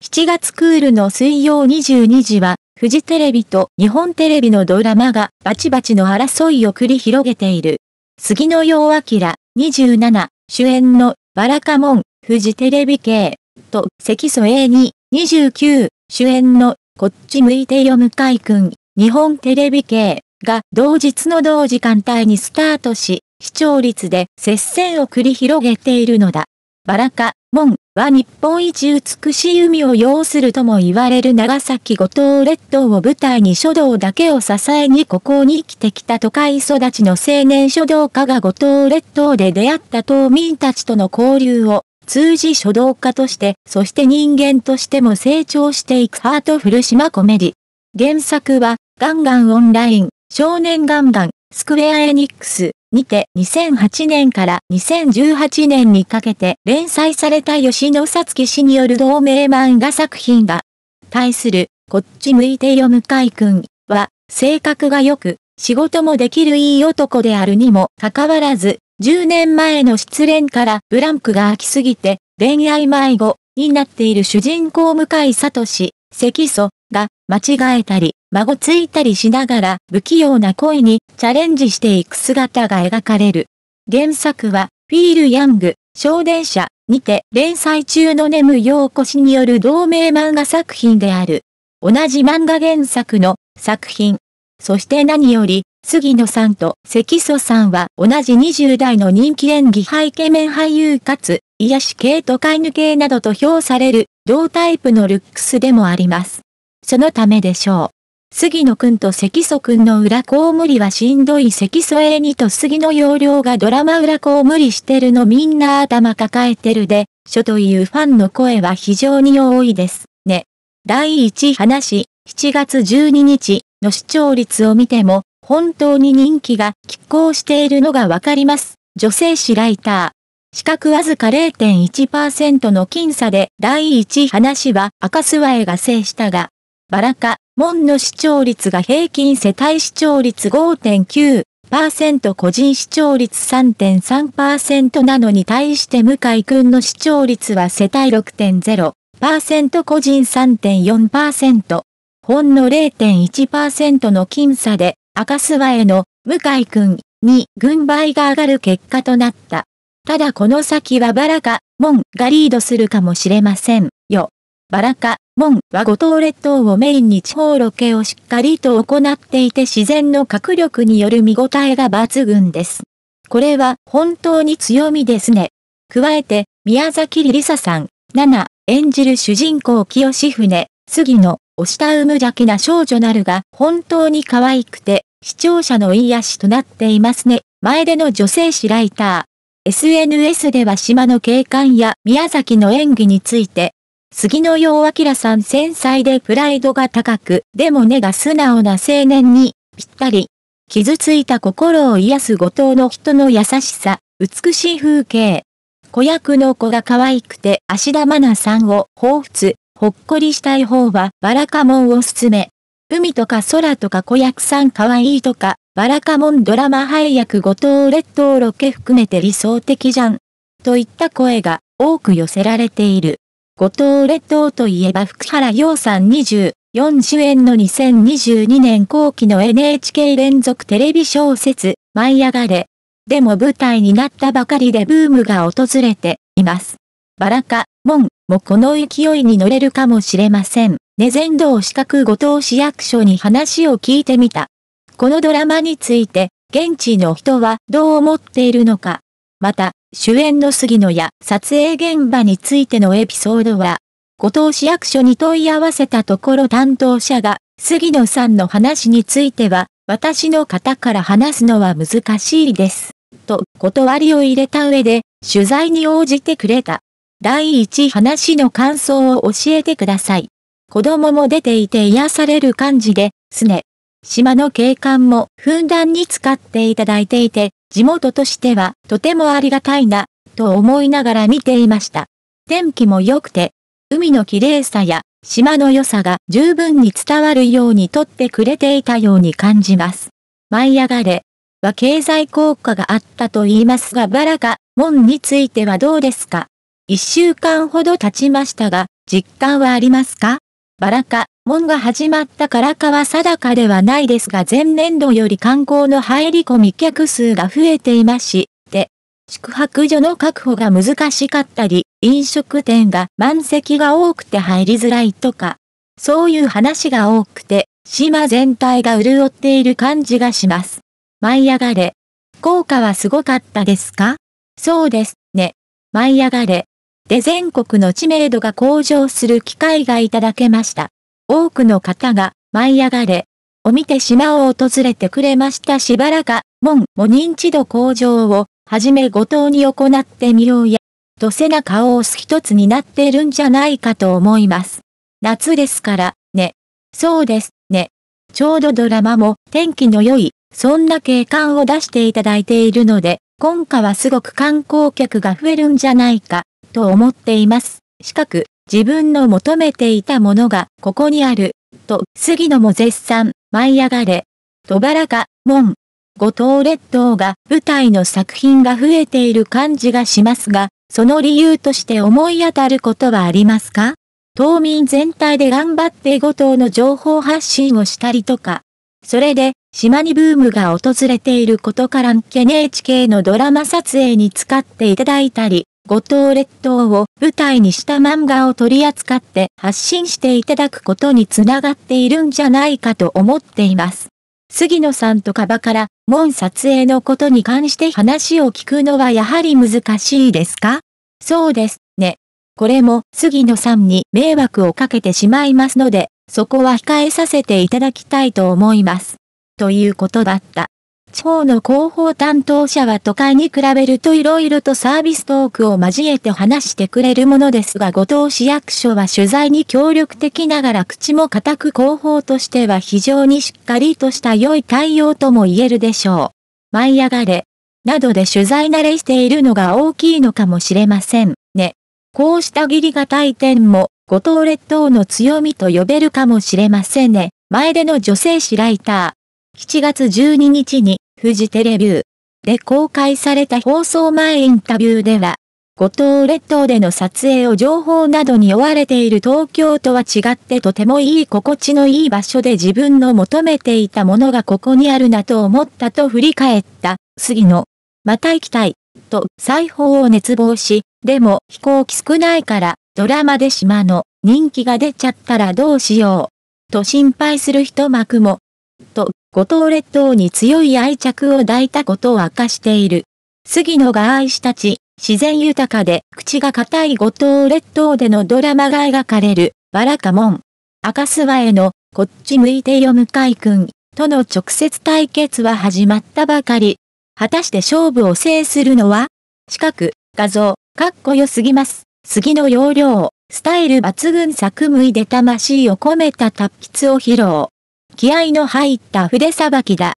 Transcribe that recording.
7月クールの水曜22時は、フジテレビと日本テレビのドラマがバチバチの争いを繰り広げている。杉野陽明27主演のバラカモンフジテレビ系と関祖英に29主演のこっち向いてよ向井くん日本テレビ系が同日の同時間帯にスタートし、視聴率で接戦を繰り広げているのだ。バラカ、モン、は日本一美しい海を擁するとも言われる長崎五島列島を舞台に書道だけを支えにここに生きてきた都会育ちの青年書道家が五島列島で出会った島民たちとの交流を通じ書道家として、そして人間としても成長していくハートフル島コメディ。原作は、ガンガンオンライン、少年ガンガン、スクウェアエニックス。にて2008年から2018年にかけて連載された吉野さつき氏による同名漫画作品が、対する、こっち向いて読む海君は、性格が良く、仕事もできるいい男であるにもかかわらず、10年前の失恋からブランクが空きすぎて、恋愛迷子になっている主人公向井聡赤素が間違えたり、孫ついたりしながら不器用な恋にチャレンジしていく姿が描かれる。原作は、フィール・ヤング、少年車にて連載中のネム・ヨーコシによる同名漫画作品である。同じ漫画原作の作品。そして何より、杉野さんと関祖さんは同じ20代の人気演技派イケメン俳優かつ癒し系と飼い犬系などと評される、同タイプのルックスでもあります。そのためでしょう。杉野くんと関素くんの裏子を無理はしんどい関素 A2 と杉野容量がドラマ裏子を無理してるのみんな頭抱えてるで、書というファンの声は非常に多いですね。第1話、7月12日の視聴率を見ても、本当に人気が拮抗しているのがわかります。女性誌ライター。資格わずか0.1%の僅差で第一話は赤スワエが制したが、バラカ、門の視聴率が平均世帯視聴率5.9%個人視聴率3.3%なのに対して向井くんの視聴率は世帯6.0%個人3.4%。ほんの0.1%の僅差で赤スワへの向井くんに軍配が上がる結果となった。ただこの先はバラカ、モンがリードするかもしれませんよ。バラカ、モンは五島列島をメインに地方ロケをしっかりと行っていて自然の迫力による見応えが抜群です。これは本当に強みですね。加えて、宮崎りりささん、七、演じる主人公清船、杉野、押したうむ邪気な少女なるが本当に可愛くて、視聴者の癒しとなっていますね。前での女性誌ライター、SNS では島の景観や宮崎の演技について、杉野陽明さん繊細でプライドが高く、でも根が素直な青年に、ぴったり。傷ついた心を癒す後藤の人の優しさ、美しい風景。子役の子が可愛くて芦田愛菜さんを彷彿、ほっこりしたい方はバラカモンをすすめ。海とか空とか子役さん可愛いとかバラカモンドラマ配役後藤列島ロケ含めて理想的じゃん。といった声が多く寄せられている。後藤列島といえば福原洋さん20、4主演の2022年後期の NHK 連続テレビ小説、舞い上がれ。でも舞台になったばかりでブームが訪れています。バラカ、モンもこの勢いに乗れるかもしれません。ね全道資格後藤市役所に話を聞いてみた。このドラマについて、現地の人はどう思っているのか。また、主演の杉野や撮影現場についてのエピソードは、後藤市役所に問い合わせたところ担当者が、杉野さんの話については、私の方から話すのは難しいです。と、断りを入れた上で、取材に応じてくれた。第一話の感想を教えてください。子供も出ていて癒される感じで、すね。島の景観もふんだんに使っていただいていて、地元としてはとてもありがたいな、と思いながら見ていました。天気も良くて、海の綺麗さや島の良さが十分に伝わるように撮ってくれていたように感じます。舞い上がれは経済効果があったと言いますがバラカ、門についてはどうですか一週間ほど経ちましたが、実感はありますかバラカ、門が始まったからかは定かではないですが前年度より観光の入り込み客数が増えていまして、宿泊所の確保が難しかったり、飲食店が満席が多くて入りづらいとか、そういう話が多くて、島全体が潤っている感じがします。舞い上がれ。効果はすごかったですかそうですね。舞い上がれ。で全国の知名度が向上する機会がいただけました。多くの方が、舞い上がれ、を見て島を訪れてくれましたしばらか、門も認知度向上を、はじめ後藤に行ってみようや、と背中を押す一つになってるんじゃないかと思います。夏ですから、ね。そうですね。ちょうどドラマも天気の良い、そんな景観を出していただいているので、今回はすごく観光客が増えるんじゃないか、と思っています。四角。自分の求めていたものがここにある、と杉野も絶賛、舞い上がれ。とばらか、門。五島列島が舞台の作品が増えている感じがしますが、その理由として思い当たることはありますか島民全体で頑張って五島の情報発信をしたりとか、それで島にブームが訪れていることから NHK のドラマ撮影に使っていただいたり、五島列島を舞台にした漫画を取り扱って発信していただくことにつながっているんじゃないかと思っています。杉野さんとカバから、門撮影のことに関して話を聞くのはやはり難しいですかそうですね。これも杉野さんに迷惑をかけてしまいますので、そこは控えさせていただきたいと思います。ということだった。地方の広報担当者は都会に比べると色々とサービストークを交えて話してくれるものですが後藤市役所は取材に協力的ながら口も固く広報としては非常にしっかりとした良い対応とも言えるでしょう。舞い上がれ。などで取材慣れしているのが大きいのかもしれませんね。こうした義理が大点も、五島列島の強みと呼べるかもしれませんね。前での女性誌ライター。7月12日に、フジテレビューで公開された放送前インタビューでは、五島列島での撮影を情報などに追われている東京とは違ってとてもいい心地のいい場所で自分の求めていたものがここにあるなと思ったと振り返った、杉野。また行きたい、と裁縫を熱望し、でも飛行機少ないからドラマで島の人気が出ちゃったらどうしよう、と心配する一幕もと、五島列島に強い愛着を抱いたことを明かしている。杉野が愛したち、自然豊かで口が固い五島列島でのドラマが描かれる、バラカモン。赤諏訪への、こっち向いてよ向井くん、との直接対決は始まったばかり。果たして勝負を制するのは近く、画像、かっこよすぎます。杉の容量、スタイル抜群作無いで魂を込めた達筆を披露。気合の入った筆さばきだ。